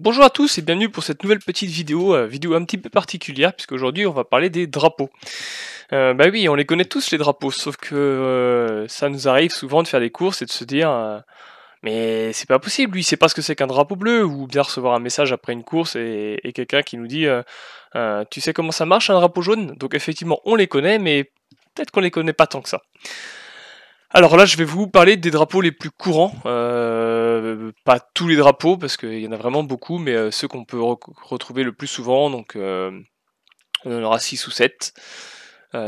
Bonjour à tous et bienvenue pour cette nouvelle petite vidéo, euh, vidéo un petit peu particulière puisqu'aujourd'hui on va parler des drapeaux. Euh, bah oui, on les connaît tous les drapeaux, sauf que euh, ça nous arrive souvent de faire des courses et de se dire mais c'est pas possible, lui c'est pas ce que c'est qu'un drapeau bleu ou bien recevoir un message après une course et, et quelqu'un qui nous dit tu sais comment ça marche un drapeau jaune Donc effectivement on les connaît mais peut-être qu'on les connaît pas tant que ça. Alors là, je vais vous parler des drapeaux les plus courants. Euh, pas tous les drapeaux, parce qu'il y en a vraiment beaucoup, mais euh, ceux qu'on peut retrouver le plus souvent. Donc, euh, on en aura 6 ou 7.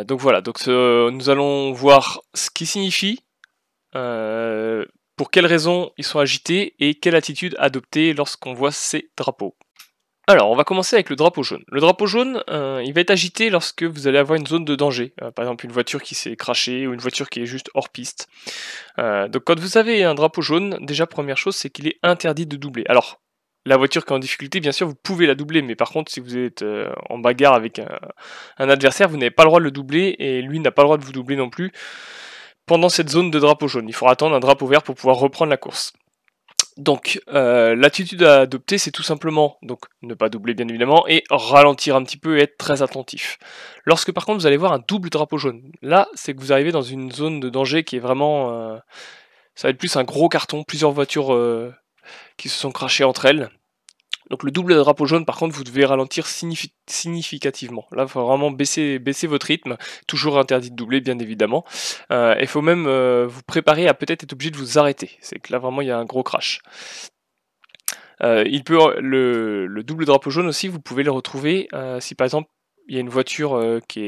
donc voilà, donc, nous allons voir ce qui signifie, pour quelles raisons ils sont agités et quelle attitude adopter lorsqu'on voit ces drapeaux. Alors, on va commencer avec le drapeau jaune. Le drapeau jaune, euh, il va être agité lorsque vous allez avoir une zone de danger. Euh, par exemple, une voiture qui s'est crachée ou une voiture qui est juste hors piste. Euh, donc, quand vous avez un drapeau jaune, déjà, première chose, c'est qu'il est interdit de doubler. Alors, la voiture qui est en difficulté, bien sûr, vous pouvez la doubler, mais par contre, si vous êtes en bagarre avec un, un adversaire, vous n'avez pas le droit de le doubler et lui n'a pas le droit de vous doubler non plus pendant cette zone de drapeau jaune. Il faudra attendre un drapeau vert pour pouvoir reprendre la course. Donc euh, l'attitude à adopter, c'est tout simplement donc ne pas doubler bien évidemment et ralentir un petit peu et être très attentif. Lorsque par contre vous allez voir un double drapeau jaune, là c'est que vous arrivez dans une zone de danger qui est vraiment, euh, ça va être plus un gros carton, plusieurs voitures euh, qui se sont crachées entre elles. Donc le double drapeau jaune, par contre, vous devez ralentir significativement. Là, il faut vraiment baisser, baisser votre rythme. Toujours interdit de doubler, bien évidemment. Il euh, faut même euh, vous préparer à peut-être être obligé de vous arrêter. C'est que là, vraiment, il y a un gros crash. Euh, il peut, le, double drapeau jaune aussi, vous pouvez le retrouver si par exemple il y a une voiture qui,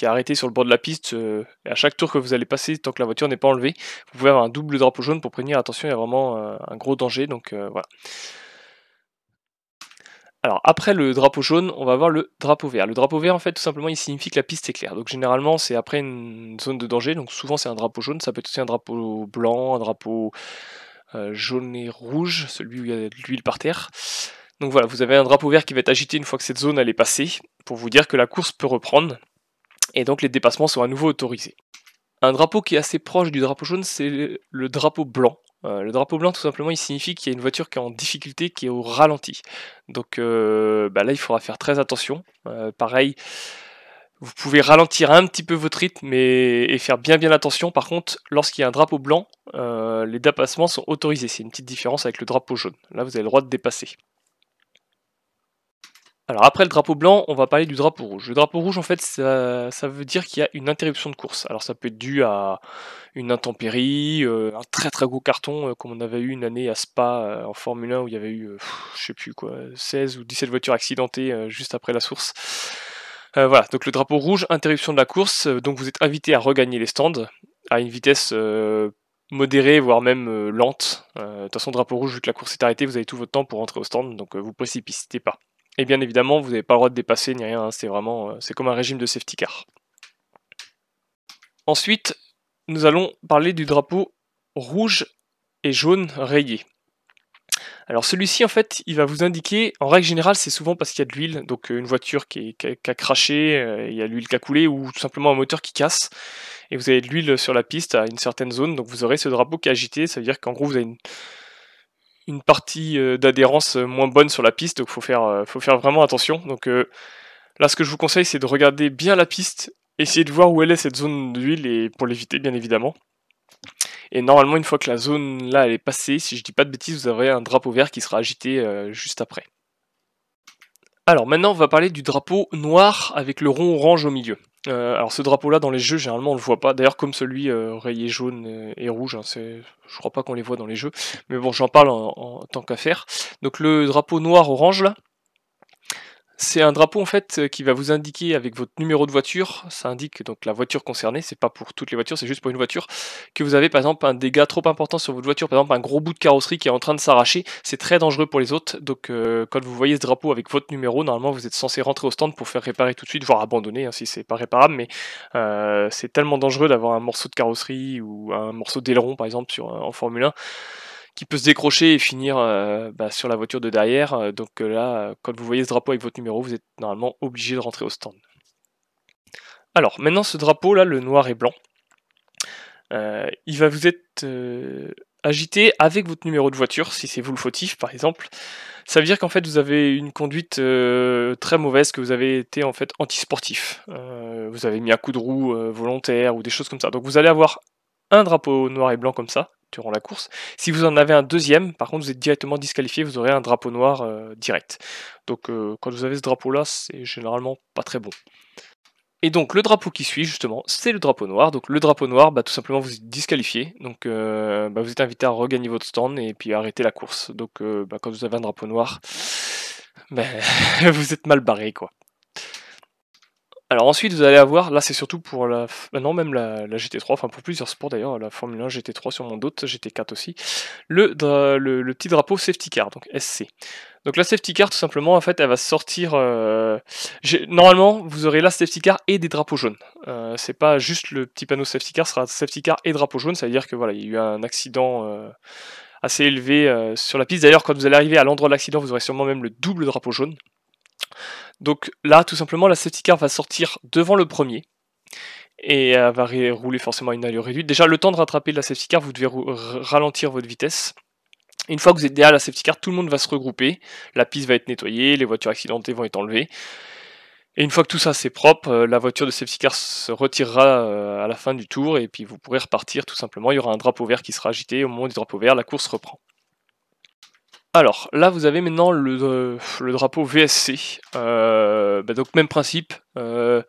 est, arrêtée sur le bord de la piste. et à chaque tour que vous allez passer, tant que la voiture n'est pas enlevée, vous pouvez avoir un double drapeau jaune pour prévenir attention, il y a vraiment un gros danger. Donc voilà. Alors après le drapeau jaune, on va voir le drapeau vert. Le drapeau vert, en fait, tout simplement, il signifie que la piste est claire. Donc généralement, c'est après une zone de danger. Donc souvent, c'est un drapeau jaune. Ça peut être aussi un drapeau blanc, un drapeau euh, jaune et rouge, celui où il y a de l'huile par terre. Donc voilà, vous avez un drapeau vert qui va être agité une fois que cette zone elle est passée, pour vous dire que la course peut reprendre. Et donc les dépassements sont à nouveau autorisés. Un drapeau qui est assez proche du drapeau jaune, c'est le drapeau blanc. Euh, le drapeau blanc, tout simplement, il signifie qu'il y a une voiture qui est en difficulté, qui est au ralenti. Donc euh, bah là, il faudra faire très attention. Euh, pareil, vous pouvez ralentir un petit peu votre rythme et faire bien bien attention. Par contre, lorsqu'il y a un drapeau blanc, les dépassements sont autorisés. C'est une petite différence avec le drapeau jaune. Là, vous avez le droit de dépasser. Alors après le drapeau blanc, on va parler du drapeau rouge. Le drapeau rouge, en fait, ça, veut dire qu'il y a une interruption de course. Alors ça peut être dû à une intempérie, euh, un très très gros carton, euh, comme on avait eu une année à Spa euh, en Formule 1 où il y avait eu, je sais plus quoi, 16 ou 17 voitures accidentées juste après la source. voilà, donc le drapeau rouge, interruption de la course, donc vous êtes invité à regagner les stands à une vitesse modérée, voire même lente. De toute façon, drapeau rouge, vu que la course est arrêtée, vous avez tout votre temps pour rentrer au stand, donc vous vous précipitez pas. Et bien évidemment, vous n'avez pas le droit de dépasser ni rien, hein. c'est vraiment euh, c'est comme un régime de safety car. Ensuite, nous allons parler du drapeau rouge et jaune rayé. Alors celui-ci en fait il va vous indiquer, en règle générale c'est souvent parce qu'il y a de l'huile, donc euh, une voiture qui, a, craché, euh, il y a l'huile qui a coulé ou tout simplement un moteur qui casse, et vous avez de l'huile sur la piste à une certaine zone, donc vous aurez ce drapeau qui est agité, ça veut dire qu'en gros vous avez une, une partie euh, d'adhérence euh, moins bonne sur la piste, donc faut faire, euh, faut faire vraiment attention. Donc là, ce que je vous conseille, c'est de regarder bien la piste, essayer de voir où elle est cette zone d'huile et pour l'éviter, bien évidemment. Et normalement, une fois que la zone là elle est passée, si je dis pas de bêtises, vous aurez un drapeau vert qui sera agité juste après. Alors maintenant, on va parler du drapeau noir avec le rond orange au milieu. Euh, alors ce drapeau-là, dans les jeux, généralement, on le voit pas. D'ailleurs, comme celui euh, rayé jaune et, rouge, hein, je crois pas qu'on les voit dans les jeux. Mais bon, j'en parle en, en tant qu'affaire. Donc le drapeau noir-orange, là, c'est un drapeau en fait euh, qui va vous indiquer avec votre numéro de voiture, ça indique donc la voiture concernée, c'est pas pour toutes les voitures, c'est juste pour une voiture, que vous avez par exemple un dégât trop important sur votre voiture, par exemple un gros bout de carrosserie qui est en train de s'arracher, c'est très dangereux pour les autres, donc euh, quand vous voyez ce drapeau avec votre numéro, normalement vous êtes censé rentrer au stand pour faire réparer tout de suite, voire abandonner hein, si c'est pas réparable, mais euh, c'est tellement dangereux d'avoir un morceau de carrosserie ou un morceau d'aileron par exemple sur, en Formule 1 qui peut se décrocher et finir euh, bah, sur la voiture de derrière. Euh, donc euh, là, quand vous voyez ce drapeau avec votre numéro, vous êtes normalement obligé de rentrer au stand. Alors maintenant, ce drapeau là, le noir et blanc, il va vous être agité avec votre numéro de voiture, si c'est vous le fautif par exemple. Ça veut dire qu'en fait vous avez une conduite très mauvaise, que vous avez été en fait anti-sportif. vous avez mis un coup de roue volontaire ou des choses comme ça. Donc vous allez avoir un drapeau noir et blanc comme ça, durant la course. Si vous en avez un deuxième, par contre, vous êtes directement disqualifié, vous aurez un drapeau noir euh, direct. Donc euh, quand vous avez ce drapeau-là, c'est généralement pas très bon. Et donc le drapeau qui suit justement, c'est le drapeau noir. Donc le drapeau noir, bah, tout simplement vous êtes disqualifié. Donc euh, bah, vous êtes invité à regagner votre stand et puis arrêter la course. Donc bah, quand vous avez un drapeau noir, ben, vous êtes mal barré quoi. Alors ensuite, vous allez avoir, là c'est surtout pour la, euh, non même la, GT3, enfin pour plusieurs sports d'ailleurs, la Formule 1, GT3 sur mon dot, GT4 aussi, le, le, petit drapeau safety car, donc SC. Donc la safety car, tout simplement, en fait, elle va sortir. Euh, normalement, vous aurez la safety car et des drapeaux jaunes. Euh, c'est pas juste le petit panneau safety car, ce sera safety car et drapeau jaune, ça veut dire que voilà, il y a eu un accident. assez élevé sur la piste. D'ailleurs, quand vous allez arriver à l'endroit de l'accident, vous aurez sûrement même le double drapeau jaune. Donc là, tout simplement, la safety car va sortir devant le premier et euh, va rouler forcément à une allure réduite. Déjà, le temps de rattraper la safety car, vous devez ralentir votre vitesse. Une fois que vous êtes derrière la safety car, tout le monde va se regrouper, la piste va être nettoyée, les voitures accidentées vont être enlevées. Et une fois que tout ça c'est propre, euh, la voiture de safety car se retirera euh, à la fin du tour et puis vous pourrez repartir tout simplement. Il y aura un drapeau vert qui sera agité. Au moment du drapeau vert, la course reprend. Alors là, vous avez maintenant le, euh, drapeau VSC. Euh, bah, donc même principe. Euh,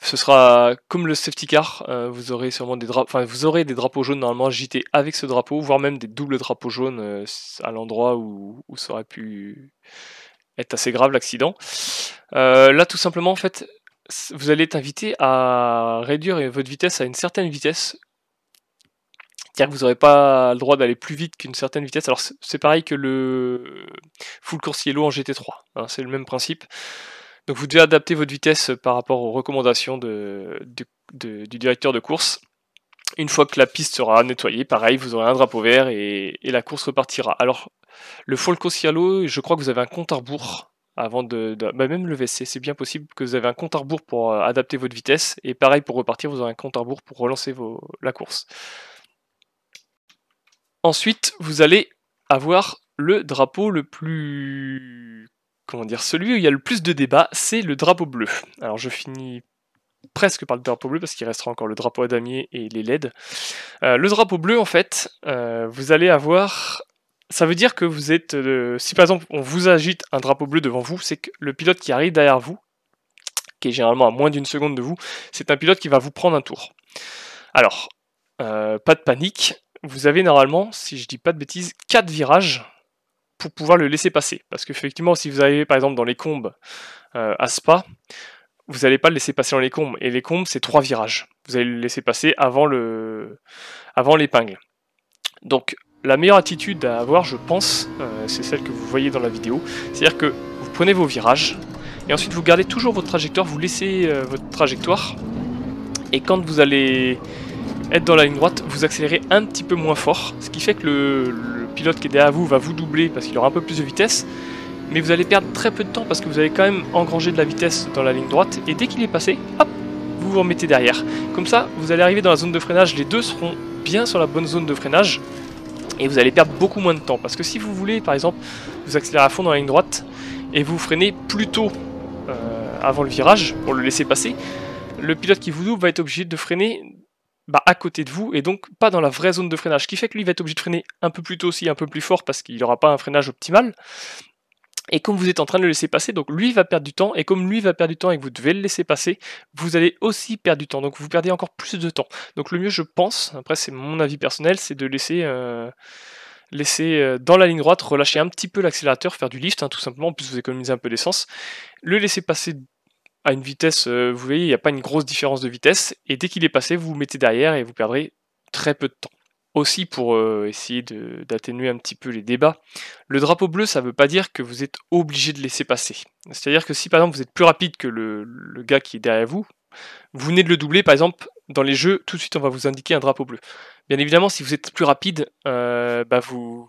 ce sera comme le safety car. vous aurez sûrement des drapeaux. jaunes normalement JT avec ce drapeau, voire même des doubles drapeaux jaunes à l'endroit où, où, ça aurait pu être assez grave l'accident. là, tout simplement, en fait, vous allez être invité à réduire votre vitesse à une certaine vitesse c'est-à-dire que vous n'aurez pas le droit d'aller plus vite qu'une certaine vitesse. Alors c'est pareil que le full course yellow en GT3, hein, c'est le même principe. Donc vous devez adapter votre vitesse par rapport aux recommandations du directeur de course. Une fois que la piste sera nettoyée, pareil, vous aurez un drapeau vert et, la course repartira. Alors, le full course yellow, je crois que vous avez un compte à rebours avant de, bah, même le VC, c'est bien possible que vous avez un compte à rebours pour euh, adapter votre vitesse et pareil pour repartir, vous aurez un compte à rebours pour relancer la course. Ensuite, vous allez avoir le drapeau le plus... Comment dire Celui où il y a le plus de débats, c'est le drapeau bleu. Alors je finis presque par le drapeau bleu parce qu'il restera encore le drapeau à damier et les LED. Euh, le drapeau bleu, en fait, euh, vous allez avoir. Ça veut dire que vous êtes. Euh, si par exemple on vous agite un drapeau bleu devant vous, c'est que le pilote qui arrive derrière vous, qui est généralement à moins d'une seconde de vous, c'est un pilote qui va vous prendre un tour. Alors, pas de panique vous avez normalement, si je dis pas de bêtises, 4 virages pour pouvoir le laisser passer. Parce qu'effectivement, si vous arrivez, par exemple dans les combes euh, à Spa, vous n'allez pas le laisser passer dans les combes. Et les combes, c'est 3 virages. Vous allez le laisser passer avant l'épingle. Avant Donc la meilleure attitude à avoir, je pense, euh, c'est celle que vous voyez dans la vidéo. C'est-à-dire que vous prenez vos virages, et ensuite vous gardez toujours votre trajectoire, vous laissez euh, votre trajectoire, et quand vous allez être dans la ligne droite, vous accélérez un petit peu moins fort, ce qui fait que le, pilote qui est derrière vous va vous doubler parce qu'il aura un peu plus de vitesse, mais vous allez perdre très peu de temps parce que vous avez quand même engrangé de la vitesse dans la ligne droite, et dès qu'il est passé, hop, vous vous remettez derrière. Comme ça, vous allez arriver dans la zone de freinage, les deux seront bien sur la bonne zone de freinage, et vous allez perdre beaucoup moins de temps, parce que si vous voulez, par exemple, vous accélérez à fond dans la ligne droite, et vous freinez plus tôt euh, avant le virage, pour le laisser passer, le pilote qui vous double va être obligé de freiner bah, à côté de vous et donc pas dans la vraie zone de freinage, qui fait que lui va être obligé de freiner un peu plus tôt aussi, un peu plus fort parce qu'il n'aura pas un freinage optimal. Et comme vous êtes en train de le laisser passer, donc lui va perdre du temps, et comme lui va perdre du temps et que vous devez le laisser passer, vous allez aussi perdre du temps, donc vous perdez encore plus de temps. Donc le mieux, je pense, après c'est mon avis personnel, c'est de laisser, euh, laisser euh, dans la ligne droite, relâcher un petit peu l'accélérateur, faire du lift, hein, tout simplement, en plus vous économisez un peu d'essence, le laisser passer à une vitesse, euh, vous voyez, il n'y a pas une grosse différence de vitesse, et dès qu'il est passé, vous vous mettez derrière et vous perdrez très peu de temps. Aussi, pour euh, essayer d'atténuer un petit peu les débats, le drapeau bleu, ça ne veut pas dire que vous êtes obligé de laisser passer. C'est-à-dire que si par exemple vous êtes plus rapide que le, gars qui est derrière vous, vous venez de le doubler, par exemple, dans les jeux, tout de suite on va vous indiquer un drapeau bleu. Bien évidemment, si vous êtes plus rapide, euh, bah, vous,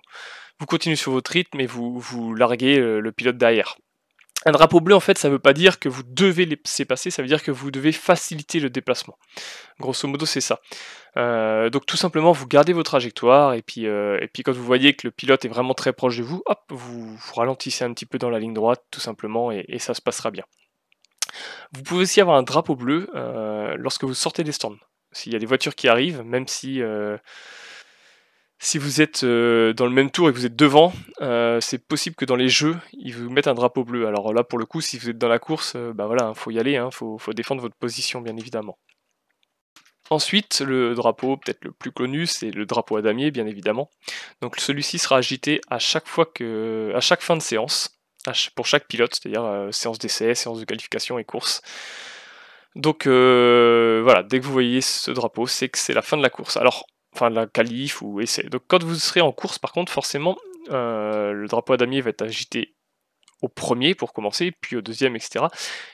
continuez sur votre rythme et vous, vous larguez le pilote derrière. Un drapeau bleu, en fait, ça ne veut pas dire que vous devez les laisser passer, ça veut dire que vous devez faciliter le déplacement. Grosso modo, c'est ça. Euh, donc tout simplement, vous gardez vos trajectoires, et puis, euh, et puis quand vous voyez que le pilote est vraiment très proche de vous, hop, vous, ralentissez un petit peu dans la ligne droite, tout simplement, et, ça se passera bien. Vous pouvez aussi avoir un drapeau bleu euh, lorsque vous sortez des stands. S'il y a des voitures qui arrivent, même si si vous êtes euh, dans le même tour et que vous êtes devant, euh, c'est possible que dans les jeux, ils vous mettent un drapeau bleu. Alors là, pour le coup, si vous êtes dans la course, il euh, bah voilà, hein, faut y aller, il hein, faut, défendre votre position, bien évidemment. Ensuite, le drapeau, peut-être le plus connu, c'est le drapeau à damier, bien évidemment. Donc celui-ci sera agité à chaque fois que, à chaque fin de séance, pour chaque pilote, c'est-à-dire séance d'essai, séance de qualification et course. Donc voilà, dès que vous voyez ce drapeau, c'est que c'est la fin de la course. Alors enfin la calife ou essai. Donc quand vous serez en course, par contre, forcément, euh, le drapeau à damier va être agité au premier pour commencer, puis au deuxième, etc.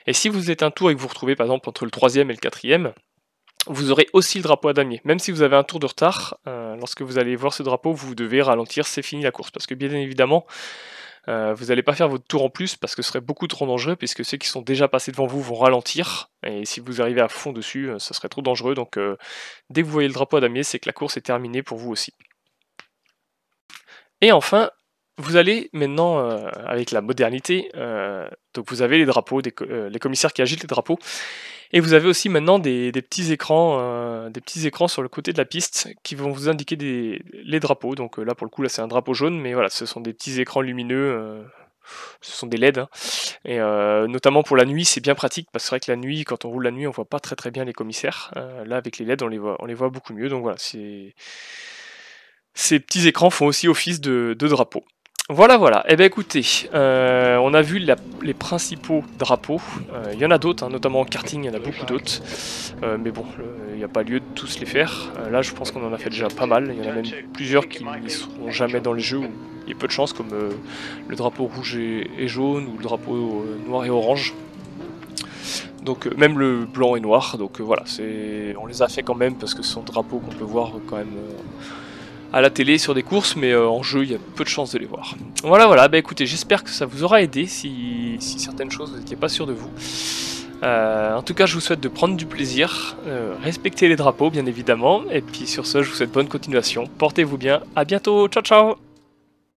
Et si vous êtes un tour et que vous vous retrouvez par exemple entre le troisième et le quatrième, vous aurez aussi le drapeau à damier. Même si vous avez un tour de retard, euh, lorsque vous allez voir ce drapeau, vous devez ralentir, c'est fini la course. Parce que bien évidemment, euh, vous n'allez pas faire votre tour en plus parce que ce serait beaucoup trop dangereux puisque ceux qui sont déjà passés devant vous vont ralentir et si vous arrivez à fond dessus, euh, ce serait trop dangereux. Donc euh, dès que vous voyez le drapeau à damier, c'est que la course est terminée pour vous aussi. Et enfin, vous allez maintenant, euh, avec la modernité, euh, donc vous avez les drapeaux, euh, les commissaires qui agitent les drapeaux, et vous avez aussi maintenant des, petits écrans, des petits écrans sur le côté de la piste qui vont vous indiquer les drapeaux. Donc là, pour le coup, là c'est un drapeau jaune, mais voilà, ce sont des petits écrans lumineux. ce sont des LED, hein. et notamment pour la nuit, c'est bien pratique parce que c'est vrai que la nuit, quand on roule la nuit, on voit pas très très bien les commissaires. là, avec les LED, on les voit, on les voit beaucoup mieux. Donc voilà, c'est ces petits écrans font aussi office de, de drapeau. Voilà, voilà. et eh bien, écoutez, euh, on a vu les principaux drapeaux. Euh, il y en a d'autres, hein, notamment en karting, il y en a beaucoup d'autres. Euh, mais bon, il n'y a pas lieu de tous les faire. là, je pense qu'on en a fait déjà pas mal. Il y en a même plusieurs qui ne seront jamais dans le jeu, où il y a peu de chance, comme le drapeau rouge et, jaune, ou le drapeau noir et orange. Donc même le blanc et noir, donc voilà, c'est on les a fait quand même parce que ce sont drapeaux qu'on peut voir quand même à la télé sur des courses, mais euh, en jeu, il y a peu de chances de les voir. Voilà, voilà, bah écoutez, j'espère que ça vous aura aidé si, certaines choses vous pas sûr de vous. Euh, en tout cas, je vous souhaite de prendre du plaisir, euh, respectez les drapeaux, bien évidemment, et puis sur ce, je vous souhaite bonne continuation, portez-vous bien, à bientôt, ciao ciao